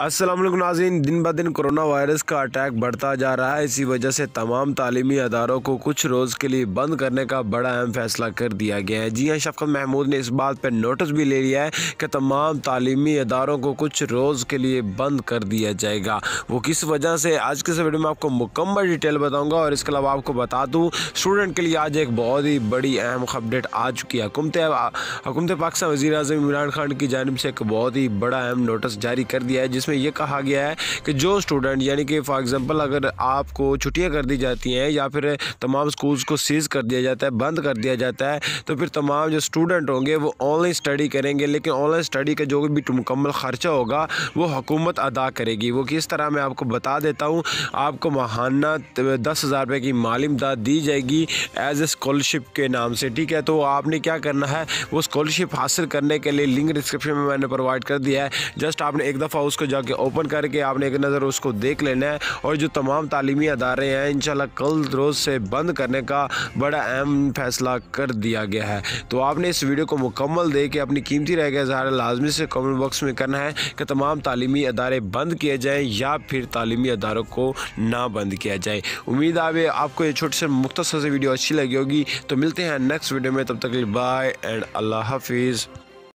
असलम नाजीन दिन ब दिन कोरोना वायरस का अटैक बढ़ता जा रहा है इसी वजह से तमाम तालीमी अदारों को कुछ रोज़ के लिए बंद करने का बड़ा अहम फैसला कर दिया गया है जी हाँ शफकत महमूद ने इस बात पर नोटिस भी ले लिया है कि तमाम तालीमी अदारों को कुछ रोज़ के लिए बंद कर दिया जाएगा वो किस वजह से आज के वीडियो में आपको मुकम्मल डिटेल बताऊँगा और इसके अलावा आपको बता दूँ स्टूडेंट के लिए आज एक बहुत ही बड़ी अहम अपडेट आ चुकी है हुकूमत पाकिस्तान वजी अजम इमरान खान की जानब से एक बहुत ही बड़ा अहम नोटिस जारी कर दिया है जिस उसमें यह कहा गया है कि जो स्टूडेंट यानी कि फॉर एग्ज़ाम्पल अगर आपको छुट्टियाँ कर दी जाती हैं या फिर तमाम स्कूल्स को सीज़ कर दिया जाता है बंद कर दिया जाता है तो फिर तमाम जो स्टूडेंट होंगे वो ऑनलाइन स्टडी करेंगे लेकिन ऑनलाइन स्टडी का जो भी मुकम्मल ख़र्चा होगा वो हुकूमत अदा करेगी वो किस तरह मैं आपको बता देता हूँ आपको माहाना दस हज़ार रुपये की माली इमदाद दी जाएगी एज ए स्कॉलरशिप के नाम से ठीक है तो आपने क्या करना है वो स्कॉलरशिप हासिल करने के लिए लिंक डिस्क्रिप्शन में मैंने प्रोवाइड कर दिया है जस्ट आपने एक दफ़ा उसको जाके ओपन करके आपने एक नज़र उसको देख लेना है और जो तमाम तालीमी अदारे हैं इन कल रोज़ से बंद करने का बड़ा अहम फैसला कर दिया गया है तो आपने इस वीडियो को मुकम्मल दे के अपनी कीमती रह गया इजहार लाजमी से कमेंट बॉक्स में करना है कि तमाम तालीमी अदारे बंद किए जाएँ या फिर तालीमी अदारों को ना बंद किया जाए उम्मीद आवे आपको ये छोटे से मुख्तर से वीडियो अच्छी लगी होगी तो मिलते हैं नेक्स्ट वीडियो में तब तक बाय एंड अल्लाह हाफिज़